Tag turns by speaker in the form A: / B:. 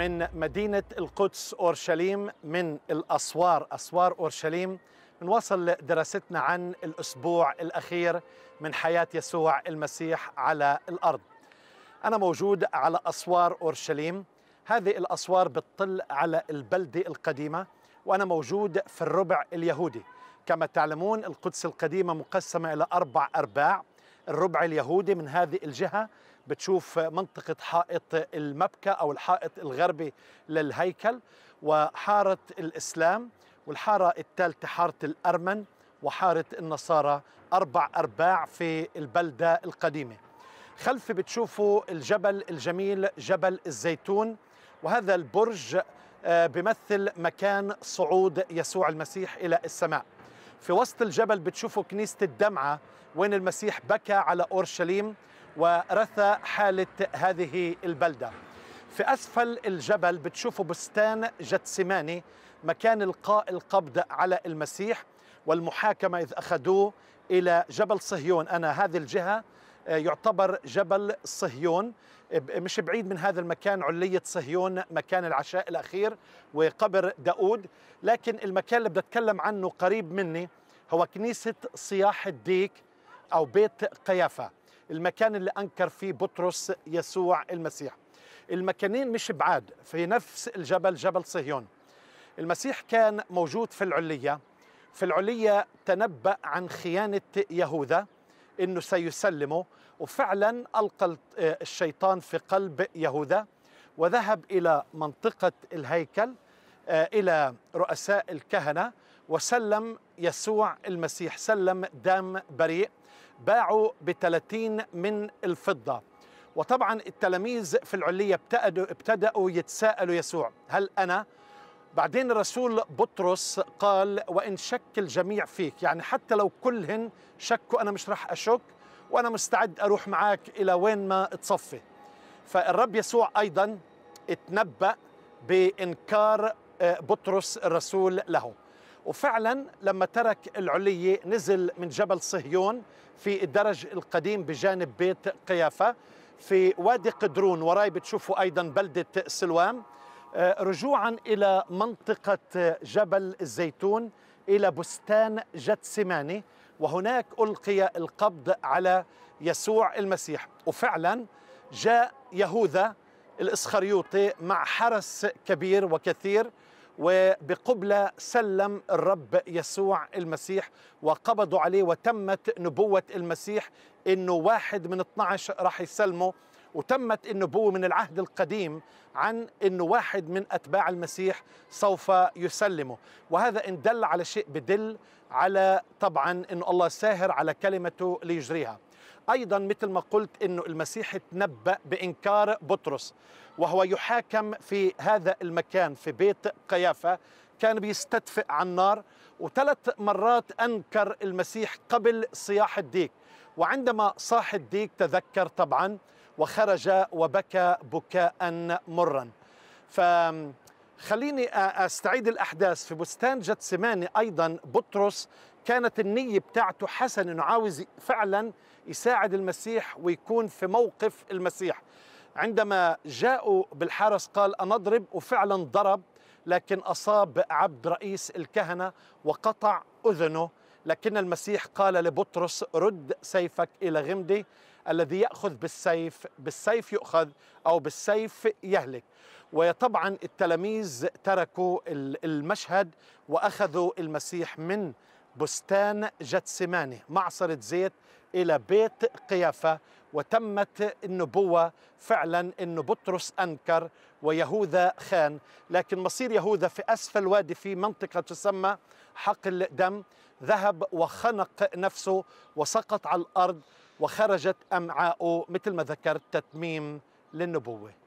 A: من مدينة القدس أورشليم من الأسوار أسوار أورشليم نواصل دراستنا عن الأسبوع الأخير من حياة يسوع المسيح على الأرض أنا موجود على أسوار أورشليم هذه الأسوار بتطل على البلدة القديمة وأنا موجود في الربع اليهودي كما تعلمون القدس القديمة مقسمة إلى أربع أرباع الربع اليهودي من هذه الجهة بتشوف منطقة حائط المبكى أو الحائط الغربي للهيكل وحارة الإسلام والحارة الثالثة حارة الأرمن وحارة النصارى أربع أرباع في البلدة القديمة خلفي بتشوفوا الجبل الجميل جبل الزيتون وهذا البرج آه، بمثل مكان صعود يسوع المسيح إلى السماء في وسط الجبل بتشوفوا كنيسة الدمعة وين المسيح بكى على أورشليم ورث حالة هذه البلدة في أسفل الجبل بتشوفوا بستان جتسماني مكان القاء القبض على المسيح والمحاكمة إذ أخذوه إلى جبل صهيون أنا هذه الجهة آه، يعتبر جبل صهيون مش بعيد من هذا المكان علية صهيون مكان العشاء الأخير وقبر داود لكن المكان اللي بدي أتكلم عنه قريب مني هو كنيسة صياح الديك أو بيت قيافة المكان اللي أنكر فيه بطرس يسوع المسيح المكانين مش بعاد في نفس الجبل جبل صهيون المسيح كان موجود في العلية في العلية تنبأ عن خيانة يهوذا أنه سيسلمه وفعلا ألقى آه، الشيطان في قلب يهوذا وذهب إلى منطقة الهيكل آه، إلى رؤساء الكهنة وسلم يسوع المسيح سلم دم بريء باعوا ب 30 من الفضة وطبعا التلاميذ في العلية ابتدأوا, ابتدأوا يتساءلوا يسوع هل أنا؟ بعدين الرسول بطرس قال وإن شك الجميع فيك يعني حتى لو كلهن شكوا أنا مش راح أشك وأنا مستعد أروح معاك إلى وين ما تصفي فالرب يسوع أيضا اتنبأ بإنكار آه، بطرس الرسول له وفعلا لما ترك العلية نزل من جبل صهيون في الدرج القديم بجانب بيت قيافة في وادي قدرون وراي بتشوفوا أيضا بلدة سلوام آه، رجوعا إلى منطقة جبل الزيتون إلى بستان جتسماني وهناك ألقي القبض على يسوع المسيح وفعلا جاء يهوذا الإسخريوطي مع حرس كبير وكثير وبقبلة سلم الرب يسوع المسيح وقبضوا عليه وتمت نبوة المسيح أنه واحد من 12 راح يسلمه وتمت النبوة من العهد القديم عن أنه واحد من أتباع المسيح سوف يسلمه وهذا إن دل على شيء بدل على طبعا أن الله ساهر على كلمته ليجريها أيضا مثل ما قلت أنه المسيح تنبأ بإنكار بطرس وهو يحاكم في هذا المكان في بيت قيافة كان بيستدفئ على النار وثلاث مرات أنكر المسيح قبل صياح الديك وعندما صاح الديك تذكر طبعا وخرج وبكى بكاء مرا ف خليني استعيد الاحداث في بستان جتسماني ايضا بطرس كانت النيه بتاعته حسن انه عاوز فعلا يساعد المسيح ويكون في موقف المسيح عندما جاءوا بالحرس قال أنضرب وفعلا ضرب لكن أصاب عبد رئيس الكهنة وقطع أذنه لكن المسيح قال لبطرس رد سيفك إلى غمدي الذي ياخذ بالسيف بالسيف يؤخذ او بالسيف يهلك وطبعا التلاميذ تركوا المشهد واخذوا المسيح من بستان جتسماني معصرة زيت إلى بيت قيافة وتمت النبوة فعلا أن بطرس أنكر ويهوذا خان لكن مصير يهوذا في أسفل وادي في منطقة تسمى حقل دم ذهب وخنق نفسه وسقط على الأرض وخرجت أمعاؤه مثل ما ذكرت تتميم للنبوة